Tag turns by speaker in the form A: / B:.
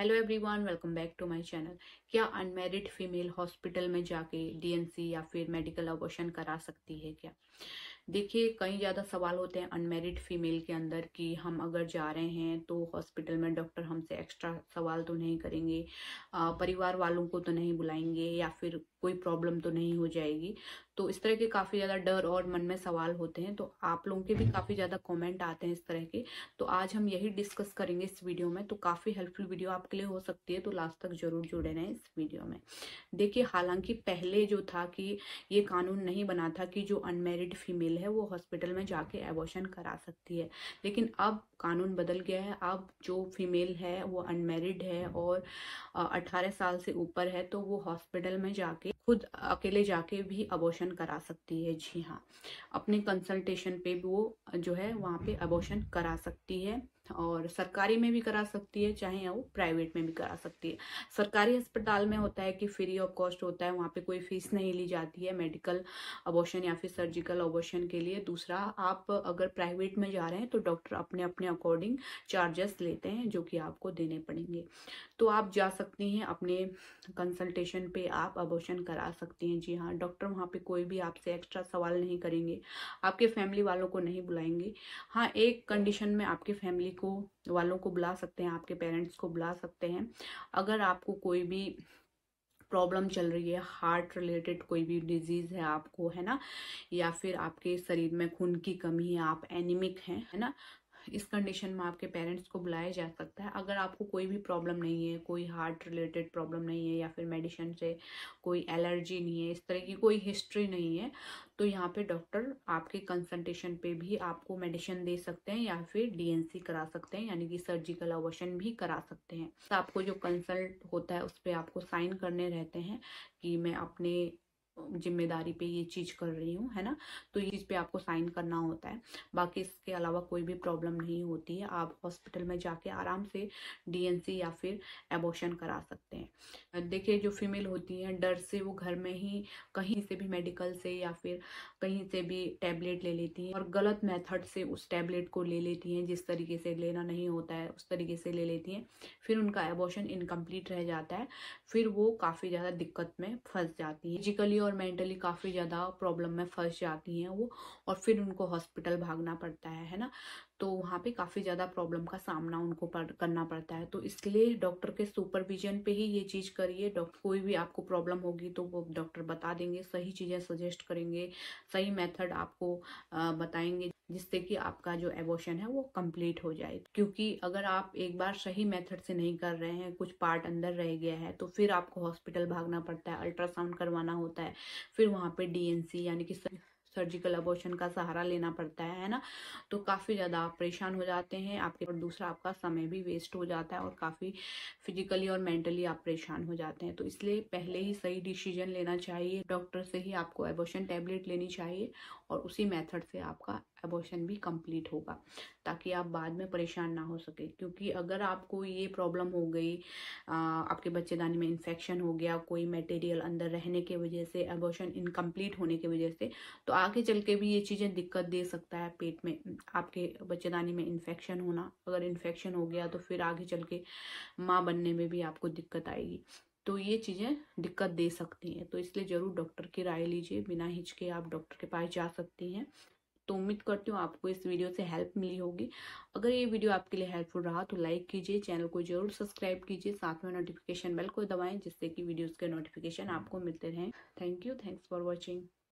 A: Hello everyone welcome back to my channel क्या unmarried female hospital में जाके DNC या फिर मेडिकल अबॉर्शन करा सकती है क्या देखिए कई ज़्यादा सवाल होते हैं अनमेरिड फीमेल के अंदर कि हम अगर जा रहे हैं तो हॉस्पिटल में डॉक्टर हमसे एक्स्ट्रा सवाल तो नहीं करेंगे परिवार वालों को तो नहीं बुलाएंगे या फिर कोई प्रॉब्लम तो नहीं हो जाएगी तो इस तरह के काफ़ी ज़्यादा डर और मन में सवाल होते हैं तो आप लोगों के भी हम्म। काफ़ी ज़्यादा कमेंट आते हैं इस तरह के तो आज हम यही डिस्कस करेंगे इस वीडियो में तो काफ़ी हेल्पफुल वीडियो आपके लिए हो सकती है तो लास्ट तक जरूर जुड़े रहें इस वीडियो में देखिए हालांकि पहले जो था कि ये कानून नहीं बना था कि जो अनमेरिड फीमेल है वो हॉस्पिटल में जाके एबोशन करा सकती है लेकिन अब कानून बदल गया है अब जो फीमेल है वो अनमेरिड है और अठारह साल से ऊपर है तो वो हॉस्पिटल में जाके खुद अकेले जाके भी अबोशन करा सकती है जी हाँ अपने कंसल्टेशन पे भी वो जो है वहाँ पे अबोशन करा सकती है और सरकारी में भी करा सकती है चाहे वो प्राइवेट में भी करा सकती है सरकारी अस्पताल में होता है कि फ्री ऑफ कॉस्ट होता है वहाँ पे कोई फीस नहीं ली जाती है मेडिकल अबॉर्शन या फिर सर्जिकल अबॉर्शन के लिए दूसरा आप अगर प्राइवेट में जा रहे हैं तो डॉक्टर अपने अपने अकॉर्डिंग चार्जेस लेते हैं जो कि आपको देने पड़ेंगे तो आप जा सकती हैं अपने कंसल्टेशन पर आप अबॉर्शन करा सकती हैं जी हाँ डॉक्टर वहाँ पर कोई भी आपसे एक्स्ट्रा सवाल नहीं करेंगे आपके फैमिली वालों को नहीं बुलाएंगे हाँ एक कंडीशन में आपके फैमिली को वालों को बुला सकते हैं आपके पेरेंट्स को बुला सकते हैं अगर आपको कोई भी प्रॉब्लम चल रही है हार्ट रिलेटेड कोई भी डिजीज़ है आपको है ना या फिर आपके शरीर में खून की कमी है आप एनिमिक हैं है ना इस कंडीशन में आपके पेरेंट्स को बुलाया जा सकता है अगर आपको कोई भी प्रॉब्लम नहीं है कोई हार्ट रिलेटेड प्रॉब्लम नहीं है या फिर मेडिसिन से कोई एलर्जी नहीं है इस तरह की कोई हिस्ट्री नहीं है तो यहाँ पे डॉक्टर आपके कंसल्टेशन पे भी आपको मेडिसिन दे सकते हैं या फिर डीएनसी करा सकते हैं यानी कि सर्जिकल अवशन भी करा सकते हैं तो आपको जो कंसल्ट होता है उस पर आपको साइन करने रहते हैं कि मैं अपने जिम्मेदारी पे ये चीज़ कर रही हूँ है ना तो ये चीज़ पे आपको साइन करना होता है बाकी इसके अलावा कोई भी प्रॉब्लम नहीं होती है आप हॉस्पिटल में जाके आराम से डीएनसी या फिर एबोशन करा सकते हैं देखिए जो फीमेल होती हैं डर से वो घर में ही कहीं से भी मेडिकल से या फिर कहीं से भी टैबलेट ले लेती हैं और गलत मेथड से उस टैबलेट को ले लेती हैं जिस तरीके से लेना नहीं होता है उस तरीके से ले लेती हैं फिर उनका एबोशन इनकम्प्लीट रह जाता है फिर वो काफ़ी ज़्यादा दिक्कत में फंस जाती है फिजिकली और और मेंटली काफ़ी ज़्यादा प्रॉब्लम में फंस जाती हैं वो और फिर उनको हॉस्पिटल भागना पड़ता है है ना तो वहाँ पे काफ़ी ज़्यादा प्रॉब्लम का सामना उनको पड़ करना पड़ता है तो इसलिए डॉक्टर के सुपरविजन पे ही ये चीज़ करिए डॉक्टर कोई भी आपको प्रॉब्लम होगी तो वो डॉक्टर बता देंगे सही चीज़ें सजेस्ट करेंगे सही मेथड आपको बताएंगे जिससे कि आपका जो एबोशन है वो कंप्लीट हो जाए क्योंकि अगर आप एक बार सही मेथड से नहीं कर रहे हैं कुछ पार्ट अंदर रह गया है तो फिर आपको हॉस्पिटल भागना पड़ता है अल्ट्रासाउंड करवाना होता है फिर वहाँ पे डीएनसी यानी कि सर्जिकल अबॉर्शन का सहारा लेना पड़ता है है ना तो काफ़ी ज़्यादा आप परेशान हो जाते हैं आपके और दूसरा आपका समय भी वेस्ट हो जाता है और काफ़ी फिजिकली और मेंटली आप परेशान हो जाते हैं तो इसलिए पहले ही सही डिसीजन लेना चाहिए डॉक्टर से ही आपको एबॉर्शन टैबलेट लेनी चाहिए और उसी मेथड से आपका एबॉर्शन भी कंप्लीट होगा ताकि आप बाद में परेशान ना हो सके क्योंकि अगर आपको ये प्रॉब्लम हो गई आ, आपके बच्चेदानी में इन्फेक्शन हो गया कोई मटेरियल अंदर रहने की वजह से एबॉर्शन इनकम्प्लीट होने की वजह से तो आगे चल के भी ये चीज़ें दिक्कत दे सकता है पेट में आपके बच्चेदानी में इन्फेक्शन होना अगर इन्फेक्शन हो गया तो फिर आगे चल के माँ बनने में भी आपको दिक्कत आएगी तो ये चीज़ें दिक्कत दे सकती हैं तो इसलिए ज़रूर डॉक्टर की राय लीजिए बिना हिचके आप डॉक्टर के पास जा सकती हैं तो उम्मीद करती हूँ आपको इस वीडियो से हेल्प मिली होगी अगर ये वीडियो आपके लिए हेल्पफुल रहा तो लाइक कीजिए चैनल को जरूर सब्सक्राइब कीजिए साथ में नोटिफिकेशन बेल को दबाएं जिससे कि वीडियोज़ के नोटिफिकेशन आपको मिलते रहें thank you thanks for watching